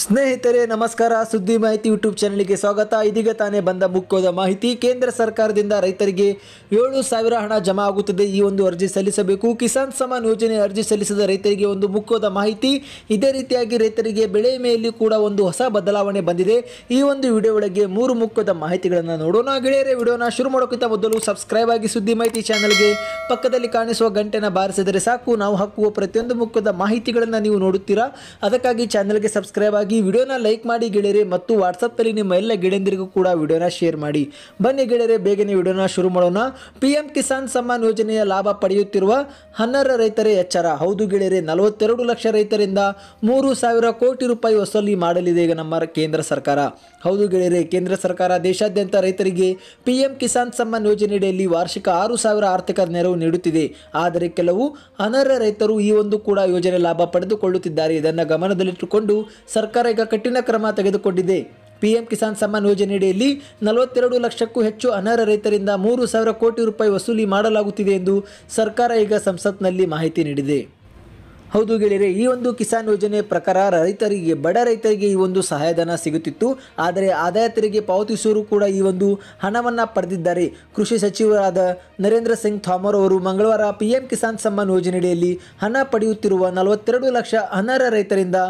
ಸ್ನೇಹಿತರೆ ನಮಸ್ಕಾರ ಸುದ್ದಿ ಮಾಹಿತಿ ಯೂಟ್ಯೂಬ್ ಚಾನಲ್ಗೆ ಸ್ವಾಗತ ಇದೀಗ ತಾನೇ ಬಂದ ಮುಕ್ಕೋದ ಮಾಹಿತಿ ಕೇಂದ್ರ ಸರ್ಕಾರದಿಂದ ರೈತರಿಗೆ ಏಳು ಸಾವಿರ ಹಣ ಜಮಾ ಆಗುತ್ತದೆ ಈ ಒಂದು ಅರ್ಜಿ ಸಲ್ಲಿಸಬೇಕು ಕಿಸಾನ್ ಸಮಾನ್ ಯೋಜನೆ ಅರ್ಜಿ ಸಲ್ಲಿಸಿದ ರೈತರಿಗೆ ಒಂದು ಮುಕ್ಕೋದ ಮಾಹಿತಿ ಇದೇ ರೀತಿಯಾಗಿ ರೈತರಿಗೆ ಬೆಳೆ ಮೇಲೆ ಕೂಡ ಒಂದು ಹೊಸ ಬದಲಾವಣೆ ಬಂದಿದೆ ಈ ಒಂದು ವಿಡಿಯೋ ಒಳಗೆ ಮೂರು ಮುಖ್ಯದ ಮಾಹಿತಿಗಳನ್ನು ನೋಡೋಣ ಗೆಳೆಯರೆ ವಿಡಿಯೋನ ಶುರು ಮಾಡೋಕ್ಕಿಂತ ಮೊದಲು ಸಬ್ಸ್ಕ್ರೈಬ್ ಆಗಿ ಸುದ್ದಿ ಮಾಹಿತಿ ಚಾನಲ್ಗೆ ಪಕ್ಕದಲ್ಲಿ ಕಾಣಿಸುವ ಗಂಟೆನ ಬಾರಿಸಿದರೆ ಸಾಕು ನಾವು ಹಾಕುವ ಪ್ರತಿಯೊಂದು ಮುಖ್ಯದ ಮಾಹಿತಿಗಳನ್ನು ನೀವು ನೋಡುತ್ತೀರಾ ಅದಕ್ಕಾಗಿ ಚಾನಲ್ಗೆ ಸಬ್ಸ್ಕ್ರೈಬ್ ಮುಖ್ಯವಾಗಿ ವಿಡಿಯೋನ ಲೈಕ್ ಮಾಡಿ ಗೆಳೆಯರೆ ಮತ್ತು ವಾಟ್ಸಪ್ಪಲ್ಲಿ ನಿಮ್ಮ ಎಲ್ಲ ಗೆಳೆಯಂದಿರಿಗೂ ಕೂಡ ವಿಡಿಯೋನ ಶೇರ್ ಮಾಡಿ ಬನ್ನಿ ಗೆಳೆಯರೆ ಬೇಗನೆ ವಿಡಿಯೋನ ಶುರು ಮಾಡೋಣ ಪಿ ಕಿಸಾನ್ ಸಮ್ಮಾನ್ ಯೋಜನೆಯ ಲಾಭ ಪಡೆಯುತ್ತಿರುವ ಹನ್ನರ ರೈತರೇ ಎಚ್ಚರ ಹೌದು ಗೆಳೆಯರೆ ನಲವತ್ತೆರಡು ಲಕ್ಷ ರೈತರಿಂದ ಮೂರು ಕೋಟಿ ರೂಪಾಯಿ ವಸೂಲಿ ಮಾಡಲಿದೆ ಈಗ ನಮ್ಮ ಕೇಂದ್ರ ಸರ್ಕಾರ ಹೌದು ಗೆಳೆಯರೆ ಕೇಂದ್ರ ಸರ್ಕಾರ ದೇಶಾದ್ಯಂತ ರೈತರಿಗೆ ಪಿ ಕಿಸಾನ್ ಸಮ್ಮಾನ್ ಯೋಜನೆಯಡಿಯಲ್ಲಿ ವಾರ್ಷಿಕ ಆರು ಸಾವಿರ ಆರ್ಥಿಕ ನೆರವು ನೀಡುತ್ತಿದೆ ಆದರೆ ಕೆಲವು ಅನರ್ಹ ರೈತರು ಈ ಒಂದು ಕೂಡ ಯೋಜನೆ ಲಾಭ ಪಡೆದುಕೊಳ್ಳುತ್ತಿದ್ದಾರೆ ಇದನ್ನು ಗಮನದಲ್ಲಿಟ್ಟುಕೊಂಡು ಸರ್ಕಾರ ಸರ್ಕಾರ ಈಗ ಕಠಿಣ ಕ್ರಮ ತೆಗೆದುಕೊಂಡಿದೆ ಪಿಎಂ ಕಿಸಾನ್ ಸಮ್ಮಾನ್ ಯೋಜನೆಯಡಿಯಲ್ಲಿ ನಲವತ್ತೆರಡು ಲಕ್ಷಕ್ಕೂ ಹೆಚ್ಚು ಅನರ್ಹ ರೈತರಿಂದ ಮೂರು ಸಾವಿರ ಕೋಟಿ ರೂಪಾಯಿ ವಸೂಲಿ ಮಾಡಲಾಗುತ್ತಿದೆ ಎಂದು ಸರ್ಕಾರ ಈಗ ಸಂಸತ್ನಲ್ಲಿ ಮಾಹಿತಿ ನೀಡಿದೆ ಹೌದು ಗೆಳೆಯರೆ ಈ ಒಂದು ಕಿಸಾನ್ ಯೋಜನೆ ಪ್ರಕಾರ ರೈತರಿಗೆ ಬಡ ರೈತರಿಗೆ ಈ ಒಂದು ಸಹಾಯಧನ ಸಿಗುತ್ತಿತ್ತು ಆದರೆ ಆದಾಯ ತೆರಿಗೆ ಪಾವತಿಸುವರು ಕೂಡ ಈ ಒಂದು ಹಣವನ್ನು ಪಡೆದಿದ್ದಾರೆ ಕೃಷಿ ಸಚಿವರಾದ ನರೇಂದ್ರ ಸಿಂಗ್ ಥಾಮರ್ ಅವರು ಮಂಗಳವಾರ ಪಿಎಂ ಕಿಸಾನ್ ಸಮ್ಮಾನ್ ಯೋಜನೆಯಡಿಯಲ್ಲಿ ಹಣ ಪಡೆಯುತ್ತಿರುವ ನಲವತ್ತೆರಡು ಲಕ್ಷ ಅನರ್ಹ ರೈತರಿಂದ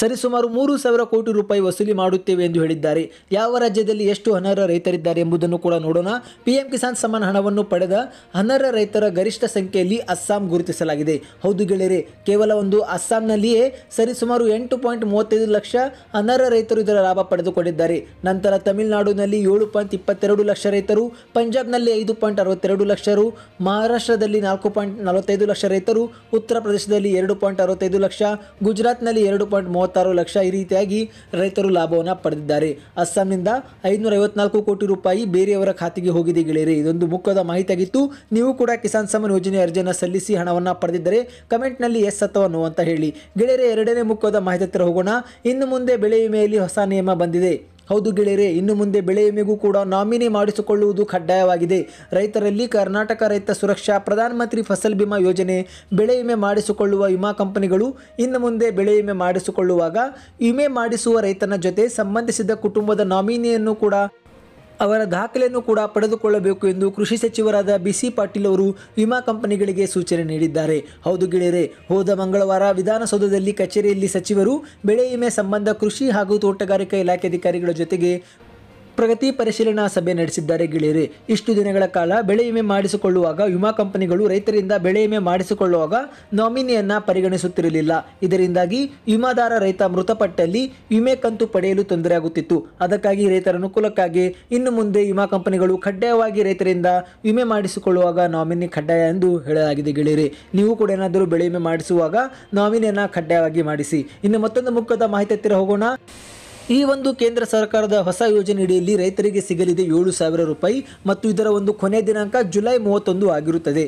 ಸರಿಸುಮಾರು ಮೂರು ಸಾವಿರ ಕೋಟಿ ರೂಪಾಯಿ ವಸೂಲಿ ಮಾಡುತ್ತೇವೆ ಎಂದು ಹೇಳಿದ್ದಾರೆ ಯಾವ ರಾಜ್ಯದಲ್ಲಿ ಎಷ್ಟು ಅನರ್ಹ ರೈತರಿದ್ದಾರೆ ಎಂಬುದನ್ನು ಕೂಡ ನೋಡೋಣ ಪಿಎಂ ಕಿಸಾನ್ ಸಮ್ಮಾನ್ ಹಣವನ್ನು ಪಡೆದ ಅನರ್ಹ ರೈತರ ಗರಿಷ್ಠ ಸಂಖ್ಯೆಯಲ್ಲಿ ಅಸ್ಸಾಂ ಗುರುತಿಸಲಾಗಿದೆ ಹೌದು ಗೆಳೆಯರೆ ಕೇವಲ ಒಂದು ಅಸ್ಸಾಂನಲ್ಲಿಯೇ ಸರಿಸುಮಾರು ಎಂಟು ಪಾಯಿಂಟ್ ಮೂವತ್ತೈದು ಲಕ್ಷ ಅನರ್ಹ ರೈತರು ಇದರ ಲಾಭ ಪಡೆದುಕೊಂಡಿದ್ದಾರೆ ನಂತರ ತಮಿಳುನಾಡಿನಲ್ಲಿ ಏಳು ಪಾಯಿಂಟ್ ಇಪ್ಪತ್ತೆರಡು ಲಕ್ಷ ರೈತರು ಪಂಜಾಬ್ನಲ್ಲಿ ಐದು ಪಾಯಿಂಟ್ ಅರವತ್ತೆರಡು ಲಕ್ಷರು ಮಹಾರಾಷ್ಟ್ರದಲ್ಲಿ ನಾಲ್ಕು ಪಾಯಿಂಟ್ ನಲವತ್ತೈದು ಲಕ್ಷ ರೈತರು ಉತ್ತರ ಪ್ರದೇಶದಲ್ಲಿ ಎರಡು ಪಾಯಿಂಟ್ ಅರವತ್ತೈದು ಲಕ್ಷ ಗುಜರಾತ್ನಲ್ಲಿ ಎರಡು ಪಾಯಿಂಟ್ ಮೂವತ್ತಾರು ಲಕ್ಷ ಈ ರೀತಿಯಾಗಿ ರೈತರು ಲಾಭವನ್ನು ಪಡೆದಿದ್ದಾರೆ ಅಸ್ಸಾಂನಿಂದ ಐದುನೂರ ಐವತ್ನಾಲ್ಕು ಕೋಟಿ ರೂಪಾಯಿ ಬೇರೆಯವರ ಖಾತೆಗೆ ಹೋಗಿದೆ ಗೆಳೆಯರೆ ಇದೊಂದು ಮುಖ್ಯದ ಮಾಹಿತಿಯಾಗಿತ್ತು ನೀವು ಕೂಡ ಕಿಸಾನ್ ಸಮ್ಮಾನ್ ಯೋಜನೆ ಅರ್ಜಿಯನ್ನು ಸಲ್ಲಿಸಿ ಹಣವನ್ನು ಪಡೆದಿದ್ದರೆ ಕಮೆಂಟ್ನಲ್ಲಿ ಎಸ್ ಅಥವಾ ನೋ ಅಂತ ಹೇಳಿ ಗೆಳೆಯರೆ ಎರಡನೇ ಮುಖ್ಯದ ಮಾಹಿತಿ ಹತ್ತಿರ ಹೋಗೋಣ ಇನ್ನು ಮುಂದೆ ಬೆಳೆ ವಿಮೆಯಲ್ಲಿ ಹೊಸ ನಿಯಮ ಬಂದಿದೆ ಹೌದು ಗೆಳೆಯರೆ ಇನ್ನು ಮುಂದೆ ಬೆಳೆ ವಿಮೆಗೂ ಕೂಡ ನಾಮಿನಿ ಮಾಡಿಸಿಕೊಳ್ಳುವುದು ಕಡ್ಡಾಯವಾಗಿದೆ ರೈತರಲ್ಲಿ ಕರ್ನಾಟಕ ರೈತ ಸುರಕ್ಷಾ ಪ್ರಧಾನಮಂತ್ರಿ ಫಸಲ್ ಬಿಮಾ ಯೋಜನೆ ಬೆಳೆ ವಿಮೆ ಮಾಡಿಸಿಕೊಳ್ಳುವ ವಿಮಾ ಕಂಪನಿಗಳು ಇನ್ನು ಮುಂದೆ ಬೆಳೆ ವಿಮೆ ಮಾಡಿಸಿಕೊಳ್ಳುವಾಗ ವಿಮೆ ಮಾಡಿಸುವ ರೈತನ ಜೊತೆ ಸಂಬಂಧಿಸಿದ ಕುಟುಂಬದ ನಾಮಿನಿಯನ್ನು ಕೂಡ ಅವರ ದಾಖಲೆಯನ್ನು ಕೂಡ ಪಡೆದುಕೊಳ್ಳಬೇಕು ಎಂದು ಕೃಷಿ ಸಚಿವರಾದ ಬಿಸಿ ಪಾಟೀಲ್ ಅವರು ವಿಮಾ ಕಂಪನಿಗಳಿಗೆ ಸೂಚನೆ ನೀಡಿದ್ದಾರೆ ಹೌದು ಗೆಳೆಯರೆ ಹೋದ ಮಂಗಳವಾರ ವಿಧಾನಸೌಧದಲ್ಲಿ ಕಚೇರಿಯಲ್ಲಿ ಸಚಿವರು ಬೆಳೆ ವಿಮೆ ಸಂಬಂಧ ಕೃಷಿ ಹಾಗೂ ತೋಟಗಾರಿಕಾ ಇಲಾಖೆ ಅಧಿಕಾರಿಗಳ ಜೊತೆಗೆ ಪ್ರಗತಿ ಪರಿಶೀಲನಾ ಸಭೆ ನಡೆಸಿದ್ದಾರೆ ಗೆಳೆಯರಿ ಇಷ್ಟು ದಿನಗಳ ಕಾಲ ಬೆಳೆ ವಿಮೆ ಮಾಡಿಸಿಕೊಳ್ಳುವಾಗ ವಿಮಾ ಕಂಪನಿಗಳು ರೈತರಿಂದ ಬೆಳೆ ವಿಮೆ ಮಾಡಿಸಿಕೊಳ್ಳುವಾಗ ನಾಮಿನಿಯನ್ನು ಪರಿಗಣಿಸುತ್ತಿರಲಿಲ್ಲ ಇದರಿಂದಾಗಿ ವಿಮಾದಾರ ರೈತ ಮೃತಪಟ್ಟಲ್ಲಿ ವಿಮೆ ಕಂತು ಪಡೆಯಲು ತೊಂದರೆಯಾಗುತ್ತಿತ್ತು ಅದಕ್ಕಾಗಿ ರೈತರ ಅನುಕೂಲಕ್ಕಾಗಿ ಇನ್ನು ಮುಂದೆ ವಿಮಾ ಕಂಪನಿಗಳು ಕಡ್ಡಾಯವಾಗಿ ರೈತರಿಂದ ವಿಮೆ ಮಾಡಿಸಿಕೊಳ್ಳುವಾಗ ನಾಮಿನಿ ಕಡ್ಡಾಯ ಎಂದು ಹೇಳಲಾಗಿದೆ ಗೆಳೆಯರಿ ನೀವು ಕೂಡ ಏನಾದರೂ ಬೆಳೆ ವಿಮೆ ಮಾಡಿಸುವಾಗ ನಾಮಿನಿಯನ್ನು ಕಡ್ಡಾಯವಾಗಿ ಮಾಡಿಸಿ ಇನ್ನು ಮತ್ತೊಂದು ಮುಖ್ಯದ ಮಾಹಿತಿ ಹತ್ತಿರ ಹೋಗೋಣ ಈ ಒಂದು ಕೇಂದ್ರ ಸರ್ಕಾರದ ಹೊಸ ಯೋಜನೆಯಡಿಯಲ್ಲಿ ರೈತರಿಗೆ ಸಿಗಲಿದೆ ಏಳು ಸಾವಿರ ರೂಪಾಯಿ ಮತ್ತು ಇದರ ಒಂದು ಕೊನೆ ದಿನಾಂಕ ಜುಲೈ ಮೂವತ್ತೊಂದು ಆಗಿರುತ್ತದೆ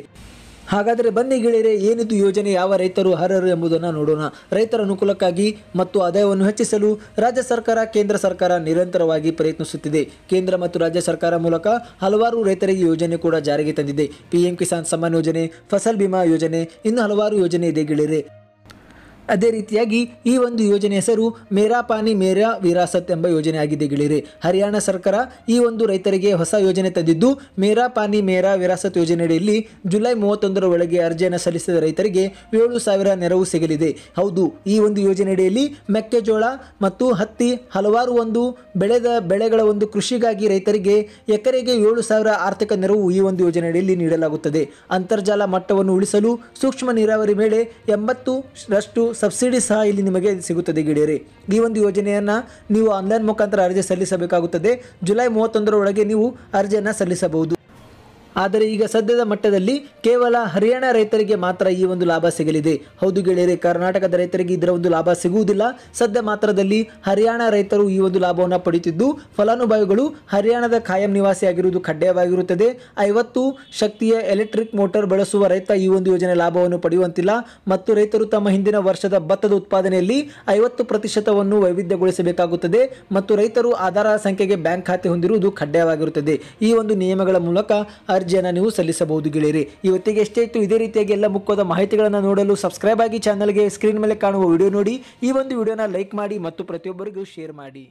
ಹಾಗಾದರೆ ಬನ್ನಿ ಗೆಳೆಯರೆ ಏನಿದು ಯೋಜನೆ ಯಾವ ರೈತರು ಅರ್ಹರು ಎಂಬುದನ್ನು ನೋಡೋಣ ರೈತರ ಅನುಕೂಲಕ್ಕಾಗಿ ಮತ್ತು ಆದಾಯವನ್ನು ಹೆಚ್ಚಿಸಲು ರಾಜ್ಯ ಸರ್ಕಾರ ಕೇಂದ್ರ ಸರ್ಕಾರ ನಿರಂತರವಾಗಿ ಪ್ರಯತ್ನಿಸುತ್ತಿದೆ ಕೇಂದ್ರ ಮತ್ತು ರಾಜ್ಯ ಸರ್ಕಾರ ಮೂಲಕ ಹಲವಾರು ರೈತರಿಗೆ ಯೋಜನೆ ಕೂಡ ಜಾರಿಗೆ ತಂದಿದೆ ಪಿಎಂ ಕಿಸಾನ್ ಸಮ್ಮಾನ್ ಯೋಜನೆ ಫಸಲ್ ಬಿಮಾ ಯೋಜನೆ ಇನ್ನು ಹಲವಾರು ಯೋಜನೆ ಇದೆ ಗೆಳೆಯರೆ ಅದೇ ರೀತಿಯಾಗಿ ಈ ಒಂದು ಯೋಜನೆ ಹೆಸರು ಮೇರಾ ಪಾನಿ ಮೇರಾ ವಿರಾಸತ್ ಎಂಬ ಯೋಜನೆ ಆಗಿದೆ ಗೆಳೆಯರೆ ಹರಿಯಾಣ ಸರ್ಕಾರ ಈ ಒಂದು ರೈತರಿಗೆ ಹೊಸ ಯೋಜನೆ ತಂದಿದ್ದು ಮೇರಾ ಪಾನಿ ಮೇರಾ ವಿರಾಸತ್ ಯೋಜನೆಯಡಿಯಲ್ಲಿ ಜುಲೈ ಮೂವತ್ತೊಂದರ ಒಳಗೆ ಅರ್ಜಿಯನ್ನು ಸಲ್ಲಿಸಿದ ರೈತರಿಗೆ ಏಳು ಸಾವಿರ ನೆರವು ಸಿಗಲಿದೆ ಹೌದು ಈ ಒಂದು ಯೋಜನೆಯಡಿಯಲ್ಲಿ ಮೆಕ್ಕೆಜೋಳ ಮತ್ತು ಹತ್ತಿ ಹಲವಾರು ಒಂದು ಬೆಳೆದ ಬೆಳೆಗಳ ಒಂದು ಕೃಷಿಗಾಗಿ ರೈತರಿಗೆ ಎಕರೆಗೆ ಏಳು ಸಾವಿರ ಆರ್ಥಿಕ ನೆರವು ಈ ಒಂದು ಯೋಜನೆಯಡಿಯಲ್ಲಿ ನೀಡಲಾಗುತ್ತದೆ ಅಂತರ್ಜಾಲ ಮಟ್ಟವನ್ನು ಉಳಿಸಲು ಸೂಕ್ಷ್ಮ ನೀರಾವರಿ ಮೇಲೆ ಎಂಬತ್ತು ರಷ್ಟು ಸಬ್ಸಿಡಿ ಸಹ ಇಲ್ಲಿ ನಿಮಗೆ ಸಿಗುತ್ತದೆ ಗಿಡೇರಿ ಈ ಒಂದು ಯೋಜನೆಯನ್ನು ನೀವು ಆನ್ಲೈನ್ ಮುಖಾಂತರ ಅರ್ಜಿ ಸಲ್ಲಿಸಬೇಕಾಗುತ್ತದೆ ಜುಲೈ ಮೂವತ್ತೊಂದರ ಒಳಗೆ ನೀವು ಅರ್ಜಿಯನ್ನು ಸಲ್ಲಿಸಬಹುದು ಆದರೆ ಈಗ ಸದ್ಯದ ಮಟ್ಟದಲ್ಲಿ ಕೇವಲ ಹರಿಯಾಣ ರೈತರಿಗೆ ಮಾತ್ರ ಈ ಒಂದು ಲಾಭ ಸಿಗಲಿದೆ ಹೌದು ಗೆಳೆಯರೆ ಕರ್ನಾಟಕದ ರೈತರಿಗೆ ಇದರ ಒಂದು ಲಾಭ ಸಿಗುವುದಿಲ್ಲ ಸದ್ಯ ಮಾತ್ರದಲ್ಲಿ ಹರಿಯಾಣ ರೈತರು ಈ ಒಂದು ಲಾಭವನ್ನು ಪಡೆಯುತ್ತಿದ್ದು ಫಲಾನುಭವಿಗಳು ಹರಿಯಾಣದ ಕಾಯಂ ನಿವಾಸಿಯಾಗಿರುವುದು ಕಡ್ಡಾಯವಾಗಿರುತ್ತದೆ ಐವತ್ತು ಶಕ್ತಿಯ ಎಲೆಕ್ಟ್ರಿಕ್ ಮೋಟಾರ್ ಬಳಸುವ ರೈತ ಈ ಒಂದು ಯೋಜನೆ ಲಾಭವನ್ನು ಪಡೆಯುವಂತಿಲ್ಲ ಮತ್ತು ರೈತರು ತಮ್ಮ ಹಿಂದಿನ ವರ್ಷದ ಭತ್ತದ ಉತ್ಪಾದನೆಯಲ್ಲಿ ಐವತ್ತು ಪ್ರತಿಶತವನ್ನು ವೈವಿಧ್ಯಗೊಳಿಸಬೇಕಾಗುತ್ತದೆ ಮತ್ತು ರೈತರು ಆಧಾರ ಸಂಖ್ಯೆಗೆ ಬ್ಯಾಂಕ್ ಖಾತೆ ಹೊಂದಿರುವುದು ಕಡ್ಡಾಯವಾಗಿರುತ್ತದೆ ಈ ಒಂದು ನಿಯಮಗಳ ಮೂಲಕ ಅರ್ಜಿಯನ್ನು ನೀವು ಸಲ್ಲಿಸಬಹುದು ಗೆಳೆಯರಿ ಇವತ್ತಿಗೆ ಎಷ್ಟೇ ಇತ್ತು ಇದೇ ರೀತಿಯಾಗಿ ಎಲ್ಲ ಮುಖ್ಯವಾದ ಮಾಹಿತಿಗಳನ್ನು ನೋಡಲು ಸಬ್ಸ್ಕ್ರೈಬ್ ಆಗಿ ಚಾನಲ್ಗೆ ಸ್ಕ್ರೀನ್ ಮೇಲೆ ಕಾಣುವ ವಿಡಿಯೋ ನೋಡಿ ಈ ಒಂದು ವಿಡಿಯೋನ ಲೈಕ್ ಮಾಡಿ ಮತ್ತು ಪ್ರತಿಯೊಬ್ಬರಿಗೂ ಶೇರ್ ಮಾಡಿ